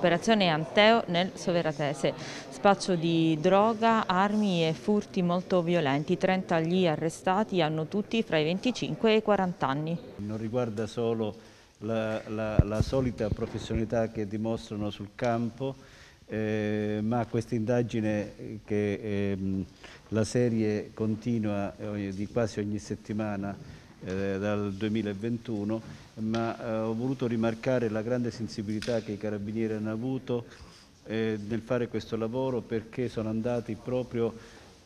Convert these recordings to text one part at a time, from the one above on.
operazione Anteo nel Soveratese, spaccio di droga, armi e furti molto violenti, 30 gli arrestati hanno tutti fra i 25 e i 40 anni. Non riguarda solo la, la, la solita professionalità che dimostrano sul campo, eh, ma questa indagine che eh, la serie continua eh, di quasi ogni settimana eh, dal 2021, ma eh, ho voluto rimarcare la grande sensibilità che i carabinieri hanno avuto eh, nel fare questo lavoro perché sono andati proprio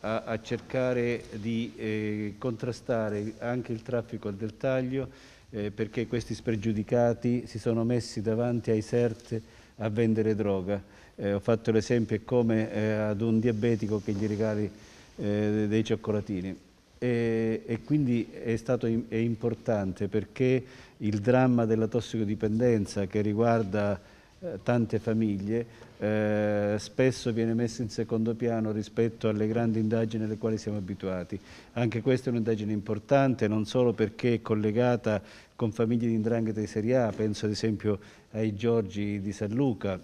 a, a cercare di eh, contrastare anche il traffico al dettaglio eh, perché questi spregiudicati si sono messi davanti ai CERT a vendere droga. Eh, ho fatto l'esempio come ad un diabetico che gli regali dei cioccolatini e, e quindi è stato è importante perché il dramma della tossicodipendenza che riguarda eh, tante famiglie eh, spesso viene messo in secondo piano rispetto alle grandi indagini alle quali siamo abituati. Anche questa è un'indagine importante non solo perché è collegata con famiglie di indrangheta di Serie A, penso ad esempio ai Giorgi di San Luca,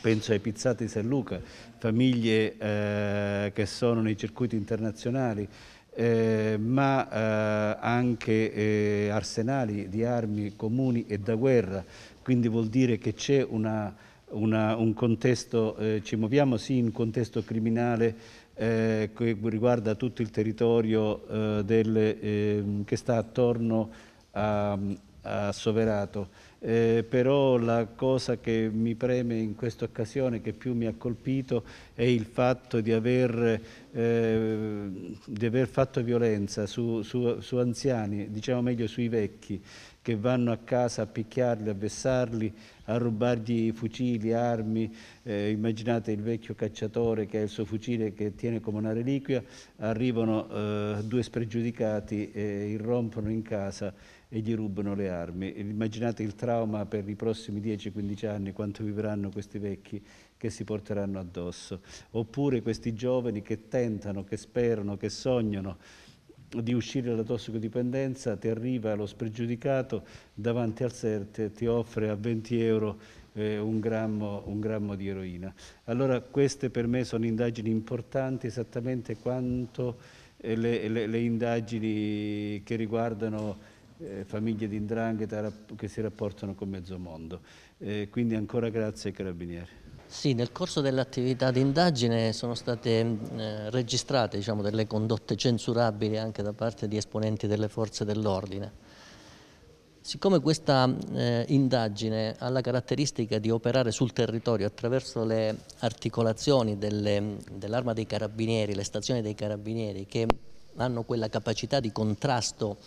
penso ai Pizzati di San Luca, famiglie eh, che sono nei circuiti internazionali, eh, ma eh, anche eh, arsenali di armi comuni e da guerra, quindi vuol dire che c'è un contesto, eh, ci muoviamo sì in un contesto criminale eh, che riguarda tutto il territorio eh, del, ehm, che sta attorno a, assoverato, eh, però la cosa che mi preme in questa occasione, che più mi ha colpito, è il fatto di aver, eh, di aver fatto violenza su, su, su anziani, diciamo meglio sui vecchi, che vanno a casa a picchiarli, a vessarli, a rubargli fucili, armi. Eh, immaginate il vecchio cacciatore che ha il suo fucile che tiene come una reliquia, arrivano eh, due spregiudicati, eh, irrompono in casa e gli rubano le armi. Immaginate il trauma per i prossimi 10-15 anni, quanto vivranno questi vecchi che si porteranno addosso. Oppure questi giovani che tentano, che sperano, che sognano di uscire dalla tossicodipendenza, ti arriva lo spregiudicato davanti al CERT, e ti offre a 20 euro eh, un, grammo, un, grammo, di eroina. Allora queste per me sono indagini importanti esattamente quanto eh, le, le, le indagini che riguardano eh, famiglie di indrangheta che si rapportano con mezzo mondo. Eh, quindi ancora grazie ai carabinieri. Sì, nel corso dell'attività di indagine sono state mm, eh, registrate diciamo, delle condotte censurabili anche da parte di esponenti delle forze dell'ordine. Siccome questa eh, indagine ha la caratteristica di operare sul territorio attraverso le articolazioni mm, dell'arma dell dei carabinieri, le stazioni dei carabinieri che hanno quella capacità di contrasto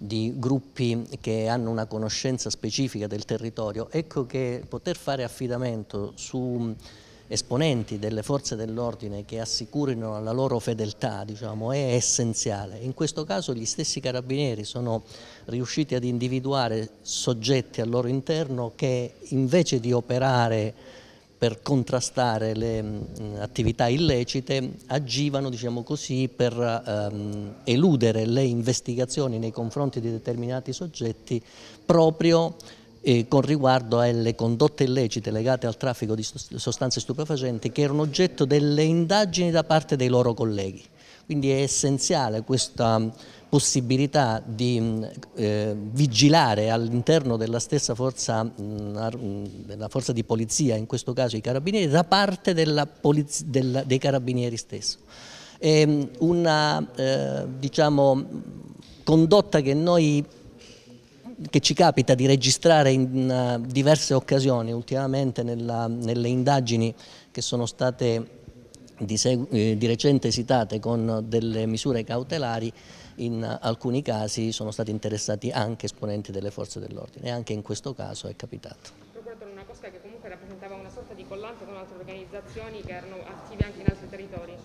di gruppi che hanno una conoscenza specifica del territorio, ecco che poter fare affidamento su mm, esponenti delle forze dell'ordine che assicurino la loro fedeltà diciamo, è essenziale. In questo caso gli stessi carabinieri sono riusciti ad individuare soggetti al loro interno che invece di operare per contrastare le mh, mm, attività illecite agivano diciamo così, per ehm, eludere le investigazioni nei confronti di determinati soggetti proprio eh, con riguardo alle condotte illecite legate al traffico di sostanze stupefacenti che erano oggetto delle indagini da parte dei loro colleghi. Quindi è essenziale questa possibilità di mm, eh, vigilare all'interno della stessa forza, mh, mm, mm, della forza, di polizia, in questo caso i carabinieri, da parte della della, dei carabinieri stessi. È una eh, diciamo, condotta che noi che ci capita di registrare in uh, diverse occasioni ultimamente nella, nelle indagini che sono state di, eh, di recente esitate con delle misure cautelari in alcuni casi sono stati interessati anche esponenti delle forze dell'ordine e anche in questo caso è capitato. Procuratore, una cosca che comunque rappresentava una sorta di collante con altre organizzazioni che erano attive anche in altri territori.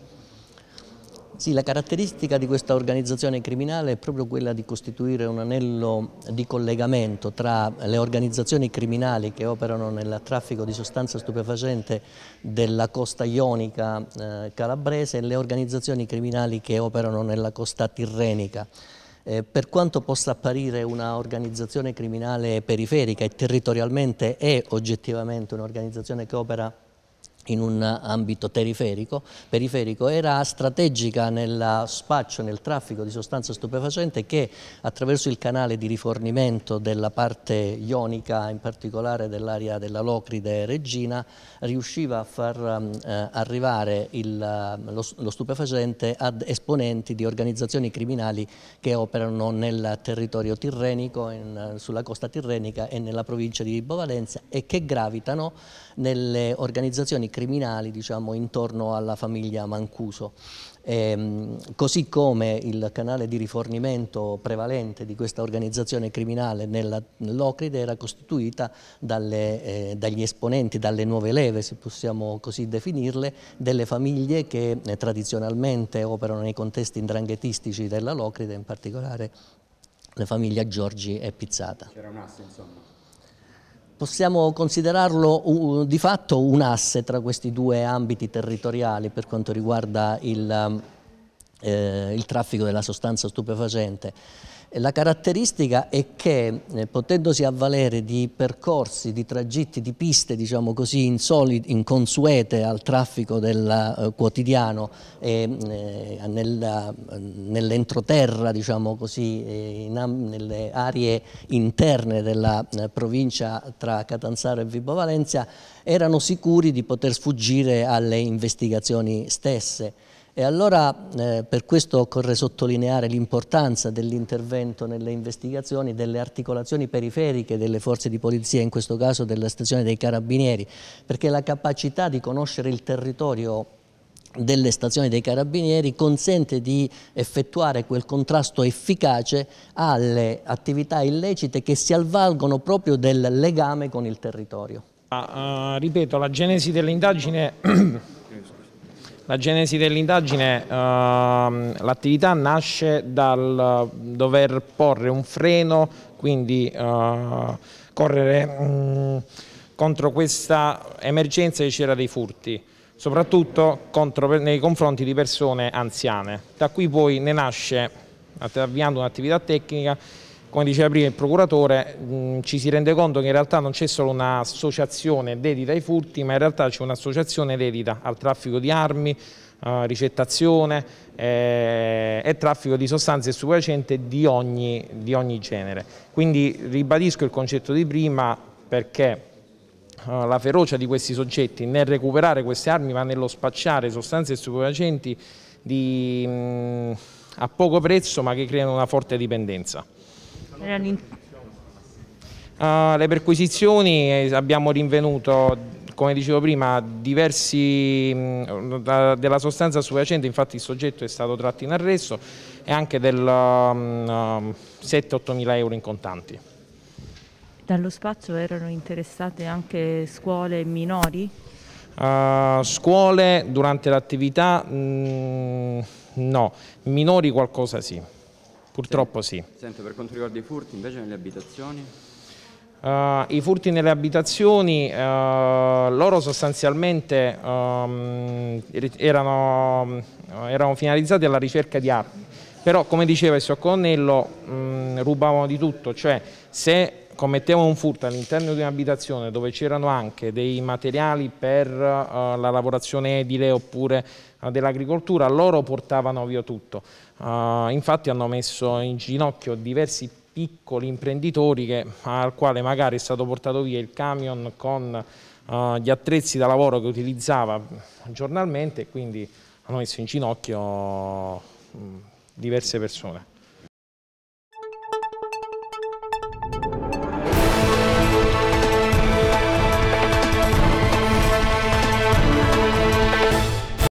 Sì, la caratteristica di questa organizzazione criminale è proprio quella di costituire un anello di collegamento tra le organizzazioni criminali che operano nel traffico di sostanza stupefacente della costa ionica eh, calabrese e le organizzazioni criminali che operano nella costa tirrenica. Eh, per quanto possa apparire un'organizzazione criminale periferica e territorialmente è oggettivamente un'organizzazione che opera in un ambito periferico, era strategica nel spaccio, nel traffico di sostanze stupefacenti che attraverso il canale di rifornimento della parte ionica, in particolare dell'area della Locride Regina, riusciva a far um, eh, arrivare il, um, lo, lo stupefacente ad esponenti di organizzazioni criminali che operano nel territorio tirrenico, in, sulla costa tirrenica e nella provincia di Vibo Valencia e che gravitano nelle organizzazioni criminali diciamo, intorno alla famiglia Mancuso. E, ehm, così come il canale di rifornimento prevalente di questa organizzazione criminale nell'Ocride era costituita dalle, eh, dagli esponenti, dalle nuove leve, se possiamo così definirle, delle famiglie che eh, tradizionalmente operano nei contesti indranghetistici della Locride, in particolare la famiglia Giorgi e Pizzata. C'era un asse insomma possiamo considerarlo uh, di fatto un asse tra questi due ambiti territoriali per quanto riguarda il, ehm, eh, il traffico della sostanza stupefacente. La caratteristica è che eh, potendosi avvalere di percorsi, di tragitti, di piste diciamo così insolite, inconsuete al traffico del eh, quotidiano eh, nell'entroterra, diciamo così, in, nelle aree interne della eh, provincia tra Catanzaro e Vibo Valencia, erano sicuri di poter sfuggire alle investigazioni stesse. E allora eh, per questo occorre sottolineare l'importanza dell'intervento nelle investigazioni, delle articolazioni periferiche delle forze di polizia, in questo caso della stazione dei carabinieri, perché la capacità di conoscere il territorio delle stazioni dei carabinieri consente di effettuare quel contrasto efficace alle attività illecite che si avvalgono proprio del legame con il territorio. Ah, ripeto, la genesi dell'indagine La genesi dell'indagine, ehm, l'attività nasce dal dover porre un freno, quindi eh, correre mh, mm, contro questa emergenza che c'era dei furti, soprattutto contro, nei confronti di persone anziane. Da qui poi ne nasce, avviando un'attività tecnica, come diceva prima il procuratore, mh, mm, ci si rende conto che in realtà non c'è solo un'associazione dedita ai furti, ma in realtà c'è un'associazione dedita al traffico di armi, eh, ricettazione eh, e traffico di sostanze stupefacenti di ogni, di ogni genere. Quindi ribadisco il concetto di prima perché eh, la ferocia di questi soggetti nel recuperare queste armi ma nello spacciare sostanze stupefacenti mm, a poco prezzo ma che creano una forte dipendenza. Uh, le perquisizioni eh, abbiamo rinvenuto come dicevo prima, diversi mh, mm, della sostanza stupefacente, infatti il soggetto è stato tratto in arresto e anche del 7-8 mm, mm, mila euro in contanti. Dallo spazio erano interessate anche scuole minori? Uh, scuole durante l'attività no, minori qualcosa sì. Purtroppo sì. Sento, per quanto riguarda i furti invece nelle abitazioni? Uh, I furti nelle abitazioni, uh, loro sostanzialmente um, erano, eh, erano, finalizzati alla ricerca di armi, però come diceva il Socconnello mh, mm, rubavano di tutto, cioè se commettevano un furto all'interno di un'abitazione dove c'erano anche dei materiali per uh, la lavorazione edile oppure uh, dell'agricoltura, loro portavano via tutto. Uh, infatti hanno messo in ginocchio diversi piccoli imprenditori che, al quale magari è stato portato via il camion con gli attrezzi da lavoro che utilizzava giornalmente e quindi hanno messo in ginocchio mm, diverse persone.